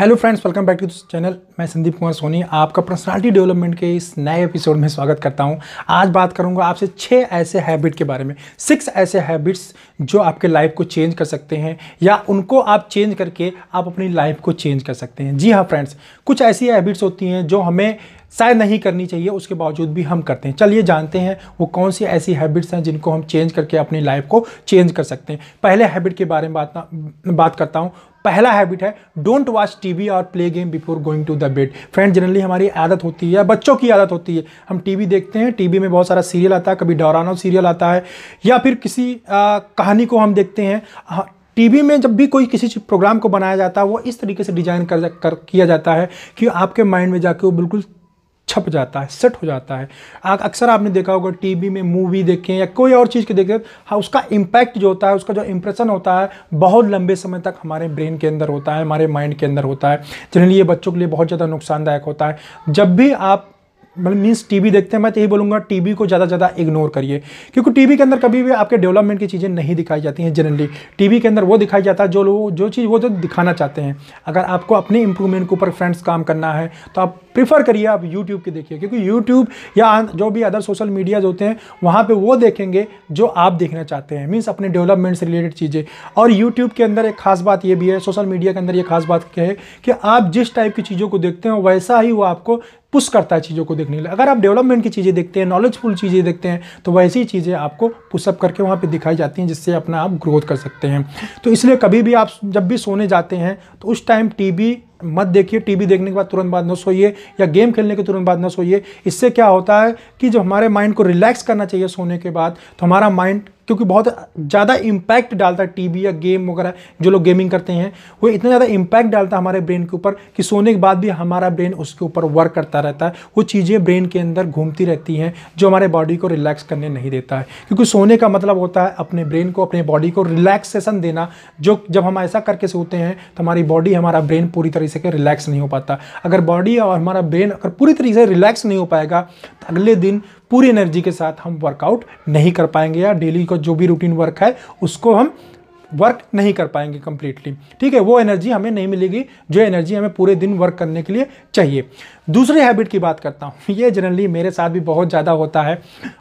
hello friends welcome back to this channel मैं संदीप कुमार सोनी आपका personality development के इस नए एपिसोड में स्वागत करता हूं आज बात करूंगा आपसे छः ऐसे हैबिट के बारे में सिक्स ऐसे हैबिट्स जो आपके लाइफ को चेंज कर सकते हैं या उनको आप चेंज करके आप अपनी लाइफ को चेंज कर सकते हैं जी हाँ फ्रेंड्स कुछ ऐसी हैबिट्स होती हैं जो हमें शायद नहीं करनी चाहिए उसके बावजूद भी हम करते हैं चलिए जानते हैं वो कौन सी ऐसी हैबिट्स हैं जिनको हम चेंज करके अपनी लाइफ को चेंज कर सकते हैं पहले हैबिट के बारे में बात बात करता हूँ पहला हैबिट है डोंट वॉच टीवी और play game before going to the bed friend generally हमारी आदत होती है या बच्चों की आदत होती है हम टीवी देखते हैं टीवी में बहुत सारा सीरियल आता है कभी डोरानो सीरियल आता है या फिर किसी आ, कहानी को हम देखते हैं टीवी हाँ, में जब भी कोई किसी प्रोग्राम को बनाया जाता है वो इस तरीके से डिजाइन कर, कर किया जाता है कि आपके माइंड में जाके वो बिल्कुल छप जाता है सेट हो जाता है अक्सर आपने देखा होगा टीवी में मूवी देखें या कोई और चीज़ के देखें हाँ उसका इम्पैक्ट जो होता है उसका जो इम्प्रेशन होता है बहुत लंबे समय तक हमारे ब्रेन के अंदर होता है हमारे माइंड के अंदर होता है जनरली ये बच्चों के लिए बहुत ज़्यादा नुकसानदायक होता है जब भी आप मतलब मीन्स टीवी देखते हैं मैं तो यही बोलूँगा टीवी को ज़्यादा ज़्यादा इग्नोर करिए क्योंकि टीवी के अंदर कभी भी आपके डेवलपमेंट की चीज़ें नहीं दिखाई जाती हैं जनरली टीवी के अंदर वो दिखाई जाता है जो लोग जो चीज़ वो जो दिखाना चाहते हैं अगर आपको अपने इंप्रूवमेंट के ऊपर फ्रेंड्स काम करना है तो आप प्रीफर करिए आप यूट्यूब की देखिए क्योंकि यूट्यूब या जो भी अदर सोशल मीडियाज होते हैं वहाँ पर वो देखेंगे जो आप देखना चाहते हैं मीन्स अपने डेवलपमेंट से रिलेटेड चीज़ें और यूट्यूब के अंदर एक खास बात ये भी है सोशल मीडिया के अंदर ये खास बात क्या है कि आप जिस टाइप की चीज़ों को देखते हैं वैसा ही वो आपको पुश करता है चीज़ों को देखने के लिए अगर आप डेवलपमेंट की चीज़ें देखते हैं नॉलेजफुल चीज़ें देखते हैं तो वैसी चीज़ें आपको पुशअप करके वहाँ पर दिखाई जाती हैं जिससे अपना आप ग्रोथ कर सकते हैं तो इसलिए कभी भी आप जब भी सोने जाते हैं तो उस टाइम टी मत देखिए टीवी देखने के बाद तुरंत बाद न सोइए या गेम खेलने के तुरंत बाद न सोइए इससे क्या होता है कि जब हमारे माइंड को रिलैक्स करना चाहिए सोने के बाद तो हमारा माइंड क्योंकि बहुत ज़्यादा इम्पैक्ट डालता है टीवी या गेम वगैरह जो लोग गेमिंग करते हैं वो इतना ज़्यादा इम्पैक्ट डालता है हमारे ब्रेन के ऊपर कि सोने के बाद भी हमारा ब्रेन उसके ऊपर वर्क करता रहता है वो चीज़ें ब्रेन के अंदर घूमती रहती हैं जो हमारे बॉडी को रिलैक्स करने नहीं देता है क्योंकि सोने का मतलब होता है अपने ब्रेन को अपने बॉडी को रिलैक्सेशन देना जो जब हम ऐसा करके सोते हैं तो हमारी बॉडी हमारा ब्रेन पूरी तरह तरीके से रिलैक्स नहीं हो पाता अगर बॉडी और हमारा ब्रेन अगर पूरी तरीके से रिलैक्स नहीं हो पाएगा तो अगले दिन पूरी एनर्जी के साथ हम वर्कआउट नहीं कर पाएंगे या डेली का जो भी रूटीन वर्क है उसको हम वर्क नहीं कर पाएंगे कम्प्लीटली ठीक है वो एनर्जी हमें नहीं मिलेगी जो एनर्जी हमें पूरे दिन वर्क करने के लिए चाहिए दूसरी हैबिट की बात करता हूँ ये जनरली मेरे साथ भी बहुत ज़्यादा होता है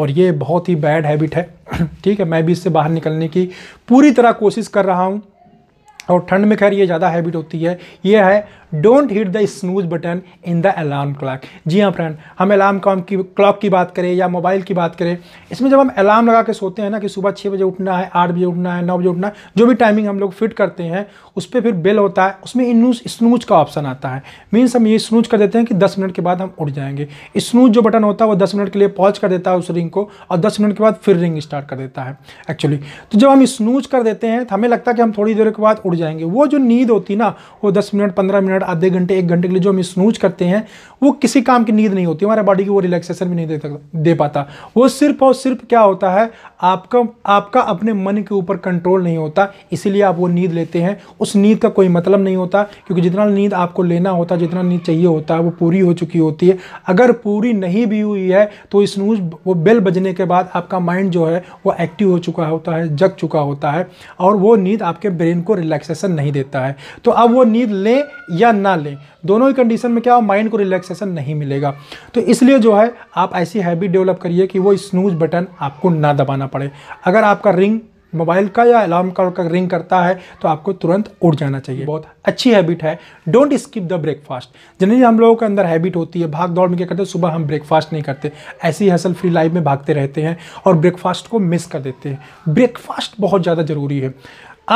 और ये बहुत ही बैड हैबिट है ठीक है मैं भी इससे बाहर निकलने की पूरी तरह कोशिश कर रहा हूँ और ठंड में खैर ये ज़्यादा हैबिट होती है ये है don't hit the snooze button in the alarm clock जी हाँ फ्रेंड हम अलार्म क्लॉक की क्लॉक की बात करें या मोबाइल की बात करें इसमें जब हम अलार्म लगा के सोते हैं ना कि सुबह छः बजे उठना है आठ बजे उठना है नौ बजे उठना है जो भी टाइमिंग हम लोग फिट करते हैं उस पर फिर बिल होता है उसमें इनूज स्नूज का ऑप्शन आता है मीन्स हम ये स्नूज कर देते हैं कि दस मिनट के बाद हम उठ जाएंगे स्नूज जो बटन होता है वो दस मिनट के लिए पॉज कर देता है उस रिंग को और दस मिनट के बाद फिर रिंग स्टार्ट कर देता है एक्चुअली तो जब हम स्नूज कर देते हैं तो हमें लगता है कि हम थोड़ी देर के बाद उठ जाएंगे वो जो नींद होती ना वो दस मिनट पंद्रह मिनट मिनट आधे घंटे एक घंटे के लिए जो हम स्नूज करते हैं वो किसी काम की नींद नहीं होती हमारे बॉडी की वो रिलैक्सेशन भी नहीं दे दे पाता वो सिर्फ और सिर्फ क्या होता है आपका आपका अपने मन के ऊपर कंट्रोल नहीं होता इसीलिए आप वो नींद लेते हैं उस नींद का कोई मतलब नहीं होता क्योंकि जितना नींद आपको लेना होता है जितना नींद चाहिए होता है वो पूरी हो चुकी होती है अगर पूरी नहीं भी हुई है तो स्नूज वो बेल बजने के बाद आपका माइंड जो है वो एक्टिव हो चुका होता है जग चुका होता है और वो नींद आपके ब्रेन को रिलैक्सेशन नहीं देता है तो अब वो नींद लें या या ना लें दोनों ही कंडीशन में क्या हो माइंड को रिलैक्सेशन नहीं मिलेगा तो इसलिए जो है आप ऐसी हैबिट डेवलप करिए कि वो स्नूज बटन आपको ना दबाना पड़े अगर आपका रिंग मोबाइल का या अलार्म का, का रिंग करता है तो आपको तुरंत उठ जाना चाहिए बहुत अच्छी हैबिट है don't skip the breakfast generally हम लोगों के अंदर हैबिट होती है भाग दौड़ में क्या करते हैं सुबह हम ब्रेकफास्ट नहीं करते ऐसी हसल फ्री लाइफ में भागते रहते हैं और ब्रेकफास्ट को मिस कर देते हैं ब्रेकफास्ट बहुत ज़्यादा ज़रूरी है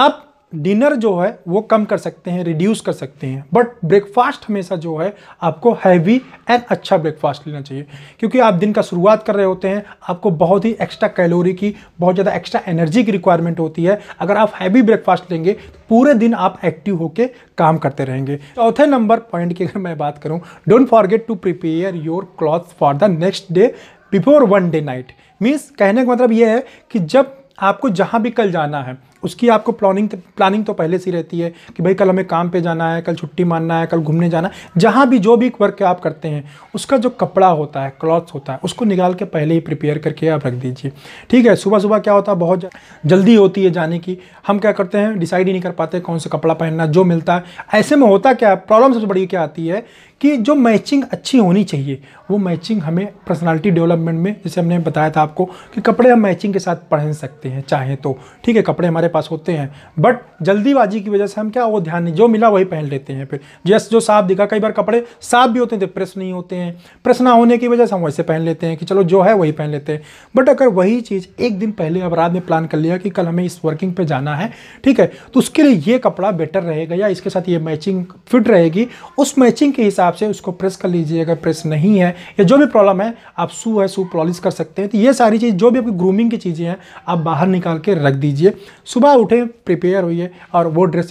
आप डिनर जो है वो कम कर सकते हैं रिड्यूस कर सकते हैं बट ब्रेकफास्ट हमेशा जो है आपको हैवी एंड अच्छा ब्रेकफास्ट लेना चाहिए क्योंकि आप दिन का शुरुआत कर रहे होते हैं आपको बहुत ही एक्स्ट्रा कैलोरी की बहुत ज़्यादा एक्स्ट्रा एनर्जी की रिक्वायरमेंट होती है अगर आप हैवी ब्रेकफास्ट लेंगे तो पूरे दिन आप एक्टिव होकर काम करते रहेंगे चौथे नंबर पॉइंट की अगर मैं बात करूँ don't forget to prepare your cloth for the next day before one day night means कहने का मतलब ये है कि जब आपको जहाँ भी कल जाना है उसकी आपको प्लानिंग प्लानिंग तो पहले से रहती है कि भाई कल हमें काम पे जाना है कल छुट्टी मानना है कल घूमने जाना है जहाँ भी जो भी वर्क आप करते हैं उसका जो कपड़ा होता है क्लॉथ्स होता है उसको निकाल के पहले ही प्रिपेयर करके आप रख दीजिए ठीक है सुबह सुबह क्या होता है बहुत जल्दी होती है जाने की हम क्या करते हैं डिसाइड ही नहीं कर पाते कौन सा कपड़ा पहनना जो मिलता है ऐसे में होता क्या प्रॉब्लम सबसे बड़ी क्या आती है कि जो मैचिंग अच्छी होनी चाहिए वो मैचिंग हमें पर्सनालिटी डेवलपमेंट में जैसे हमने बताया था आपको कि कपड़े हम मैचिंग के साथ पहन सकते हैं चाहें तो ठीक है कपड़े हमारे पास होते हैं बट जल्दीबाजी की वजह से हम क्या वो ध्यान नहीं जो मिला वही पहन लेते हैं फिर जैसे जो साफ दिखा कई बार कपड़े साफ भी होते हैं तो प्रेस नहीं होते हैं प्रेस ना होने की वजह से हम वैसे पहन लेते हैं कि चलो जो है वही पहन लेते हैं बट अगर वही चीज़ एक दिन पहले अब रात में प्लान कर लिया कि कल हमें इस वर्किंग पर जाना है ठीक है तो उसके लिए ये कपड़ा बेटर रहेगा या इसके साथ ये मैचिंग फिट रहेगी उस मैचिंग के हिसाब से उसको प्रेस कर लीजिए अगर प्रेस नहीं है या जो भी प्रॉब्लम है आप शू है सू पॉलिश कर सकते हैं तो ये सारी चीज़ जो भी आपकी ग्रूमिंग की चीज़ें हैं आप बाहर निकाल के रख दीजिए सुबह सुबह उठे प्रिपेयर है और वो ड्रेस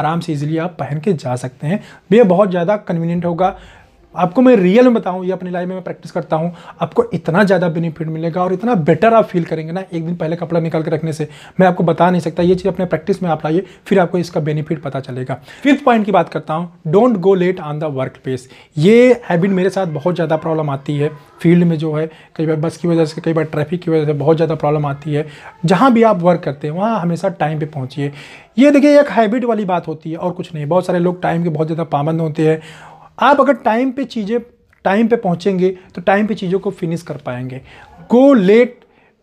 आराम से इजीली आप पहन के जा सकते हैं भैया बहुत ज़्यादा कन्वीनियंट होगा आपको मैं रियल में बताऊं या अपनी लाइफ में मैं प्रैक्टिस करता हूं आपको इतना ज़्यादा बेनिफिट मिलेगा और इतना बेटर आप फील करेंगे ना एक दिन पहले कपड़ा निकाल के रखने से मैं आपको बता नहीं सकता ये चीज़ अपने प्रैक्टिस में आप लाइए फिर आपको इसका बेनिफिट पता चलेगा फिफ्थ पॉइंट की बात करता हूँ don't go late on the work place ये हैबिट मेरे साथ बहुत ज़्यादा प्रॉब्लम आती है फील्ड में जो है कई बार बस की वजह से कई बार ट्रैफिक की वजह से बहुत ज़्यादा प्रॉब्लम आती है जहाँ भी आप वर्क करते हैं वहाँ हमेशा टाइम पर पहुँचिए ये देखिए एक हैबिट वाली बात होती है और कुछ नहीं बहुत सारे लोग टाइम के बहुत ज़्यादा पाबंद होते हैं आप अगर टाइम पे चीज़ें टाइम पे पहुँचेंगे तो टाइम पे चीज़ों को फिनिश कर पाएंगे गो लेट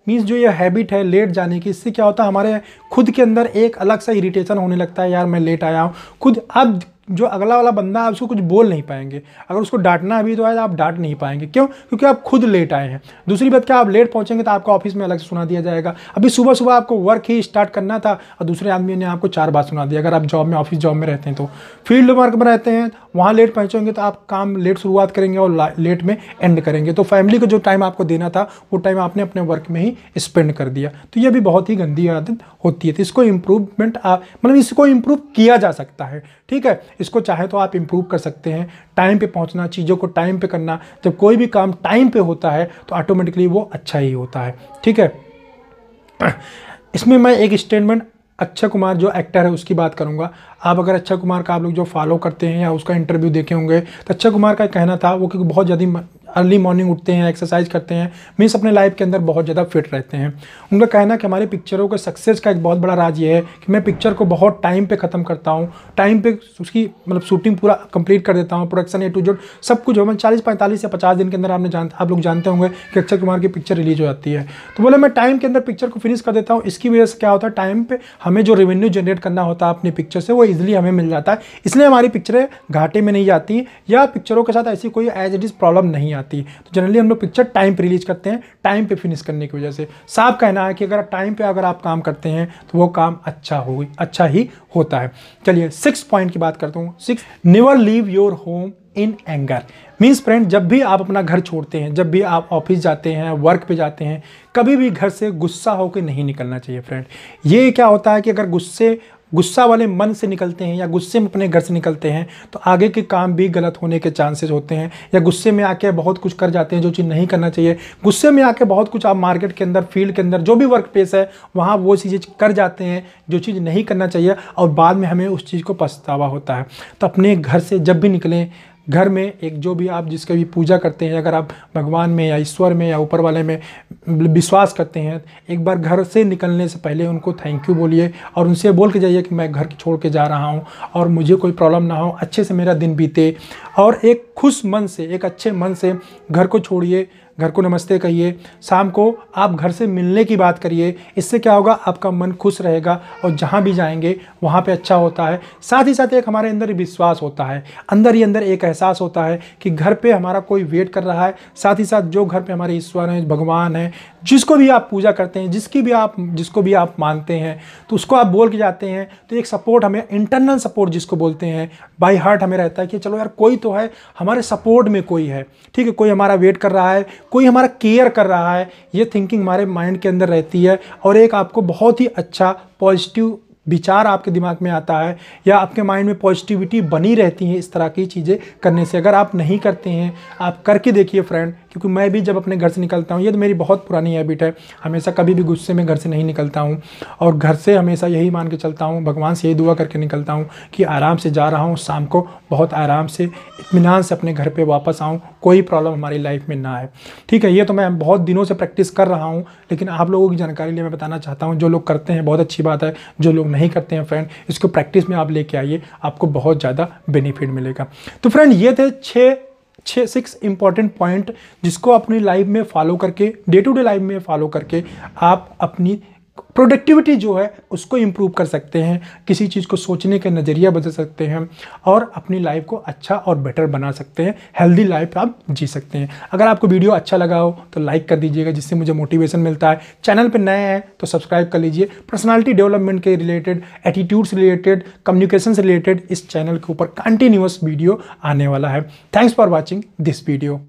मीन्स जो ये हैबिट है लेट जाने की इससे क्या होता है हमारे खुद के अंदर एक अलग सा इरिटेशन होने लगता है यार मैं लेट आया हूँ खुद अब जो अगला वाला बंदा आप उसको कुछ बोल नहीं पाएंगे अगर उसको डांटना भी तो आए आप डांट नहीं पाएंगे क्यों क्योंकि आप खुद लेट आए हैं दूसरी बात क्या आप लेट पहुँचेंगे तो आपको ऑफिस में अलग से सुना दिया जाएगा अभी सुबह सुबह आपको वर्क ही स्टार्ट करना था और दूसरे आदमी ने आपको चार बार सुना दिया अगर आप जॉब में ऑफिस जॉब में रहते हैं तो फील्ड वर्क में रहते हैं वहाँ लेट पहुँचेंगे तो आप काम लेट शुरुआत करेंगे और लेट में एंड करेंगे तो फैमिली को जो टाइम आपको देना था वो टाइम आपने अपने वर्क में ही स्पेंड कर दिया तो यह भी बहुत ही गंदी आदत होती है तो इसको इम्प्रूवमेंट मतलब इसको इम्प्रूव किया जा सकता है ठीक है इसको चाहे तो आप इम्प्रूव कर सकते हैं टाइम पे पहुंचना चीज़ों को टाइम पे करना जब कोई भी काम टाइम पे होता है तो ऑटोमेटिकली वो अच्छा ही होता है ठीक है इसमें मैं एक स्टेटमेंट अक्षय कुमार जो एक्टर है उसकी बात करूंगा आप अगर अक्षय कुमार का आप लोग जो फॉलो करते हैं या उसका इंटरव्यू देखे होंगे तो अक्षय कुमार का कहना था वो क्योंकि बहुत ज़्यादा अर्ली मॉर्निंग उठते हैं एक्सरसाइज करते हैं मीन्स अपने लाइफ के अंदर बहुत ज़्यादा फिट रहते हैं उनका कहना कि हमारे पिक्चरों के सक्सेस का एक बहुत बड़ा राज ये है कि मैं पिक्चर को बहुत टाइम पे ख़त्म करता हूँ टाइम पे उसकी मतलब शूटिंग पूरा कंप्लीट कर देता हूँ प्रोडक्शन ए टू जेड सब कुछ हो मैं चालीस पैंतालीस या पचास दिन के अंदर आपने जानते आप लोग जानते होंगे कि अक्षय कुमार की पिक्चर रिलीज हो जाती है तो बोले मैं टाइम के अंदर पिक्चर को फिनिश कर देता हूँ इसकी वजह से क्या होता है टाइम पर हमें जो रेवेन्यू जनरेट करना होता है अपनी पिक्चर से वो ईजिली हमें मिल जाता है इसलिए हमारी पिक्चरें घाटे में नहीं जाती या पिक्चरों के साथ ऐसी कोई एज इट इज़ प्रॉब्लम नहीं आती आती तो जनरली हम लोग पिक्चर टाइम पर रिलीज करते हैं टाइम पर फिनिश करने की वजह से साफ कहना है कि अगर टाइम पर अगर आप काम करते हैं तो वो काम अच्छा हो अच्छा ही होता है चलिए सिक्स पॉइंट की बात करता हूँ six never leave your home in anger means friend जब भी आप अपना घर छोड़ते हैं जब भी आप ऑफिस जाते हैं वर्क पे जाते हैं कभी भी घर से गुस्सा होकर नहीं निकलना चाहिए फ्रेंड ये क्या होता है कि अगर गुस्से गुस्सा वाले मन से निकलते हैं या गुस्से में अपने घर से निकलते हैं तो आगे के काम भी गलत होने के चांसेस होते हैं या गुस्से में आके बहुत कुछ कर जाते हैं जो चीज़ नहीं करना चाहिए गुस्से में आके बहुत कुछ आप मार्केट के अंदर फील्ड के अंदर जो भी वर्क प्लेस है वहाँ वो चीज़ें कर जाते हैं जो चीज़ नहीं करना चाहिए और बाद में हमें उस चीज़ को पछतावा होता है तो अपने घर से जब भी निकलें घर में एक जो भी आप जिसका भी पूजा करते हैं अगर आप भगवान में या ईश्वर में या ऊपर वाले में विश्वास करते हैं एक बार घर से निकलने से पहले उनको थैंक यू बोलिए और उनसे बोल के जाइए कि मैं घर छोड़ के जा रहा हूँ और मुझे कोई प्रॉब्लम ना हो अच्छे से मेरा दिन बीते और एक खुश मन से एक अच्छे मन से घर को छोड़िए घर को नमस्ते कहिए शाम को आप घर से मिलने की बात करिए इससे क्या होगा आपका मन खुश रहेगा और जहाँ भी जाएंगे वहाँ पर अच्छा होता है साथ ही साथ एक हमारे अंदर विश्वास होता है अंदर ही अंदर एक एहसास होता है कि घर पर हमारा कोई वेट कर रहा है साथ ही साथ जो घर पर हमारे ईश्वर हैं भगवान हैं जिसको भी आप पूजा करते हैं जिसकी भी आप जिसको भी आप मानते हैं तो उसको आप बोल के जाते हैं तो एक सपोर्ट हमें इंटरनल सपोर्ट जिसको बोलते हैं बाई हार्ट हमें रहता है कि चलो यार कोई तो है हमारे सपोर्ट में कोई है ठीक है कोई हमारा वेट कर रहा है कोई हमारा केयर कर रहा है ये थिंकिंग हमारे माइंड के अंदर रहती है और एक आपको बहुत ही अच्छा पॉजिटिव विचार आपके दिमाग में आता है या आपके माइंड में पॉजिटिविटी बनी रहती है इस तरह की चीज़ें करने से अगर आप नहीं करते हैं आप करके देखिए फ्रेंड क्योंकि मैं भी जब अपने घर से निकलता हूँ ये तो मेरी बहुत पुरानी हैबिट है हमेशा कभी भी गुस्से में घर से नहीं निकलता हूँ और घर से हमेशा यही मान के चलता हूँ भगवान से यही दुआ करके निकलता हूँ कि आराम से जा रहा हूँ शाम को बहुत आराम से इतमान से अपने घर पर वापस आऊँ कोई प्रॉब्लम हमारी लाइफ में ना आए ठीक है ये तो मैं बहुत दिनों से प्रैक्टिस कर रहा हूँ लेकिन आप लोगों की जानकारी लिए मैं बताना चाहता हूँ जो लोग करते हैं बहुत अच्छी बात है जो लोग नहीं करते हैं फ्रेंड इसको प्रैक्टिस में आप लेके आइए आपको बहुत ज़्यादा बेनिफिट मिलेगा तो फ्रेंड ये थे छः छः सिक्स इंपॉर्टेंट पॉइंट जिसको अपनी लाइफ में फॉलो करके डे टू डे लाइफ में फॉलो करके आप अपनी प्रोडक्टिविटी जो है उसको इम्प्रूव कर सकते हैं किसी चीज़ को सोचने का नज़रिया बदल सकते हैं और अपनी लाइफ को अच्छा और बेटर बना सकते हैं हेल्दी लाइफ आप जी सकते हैं अगर आपको वीडियो अच्छा लगा हो तो लाइक कर दीजिएगा जिससे मुझे मोटिवेशन मिलता है चैनल पर नए हैं तो सब्सक्राइब कर लीजिए पर्सनालिटी डेवलपमेंट के रिलेटेड एटीट्यूड्स रिलेटेड कम्युनिकेशन से रिलेटेड इस चैनल के ऊपर कंटिन्यूस वीडियो आने वाला है thanks for watching this video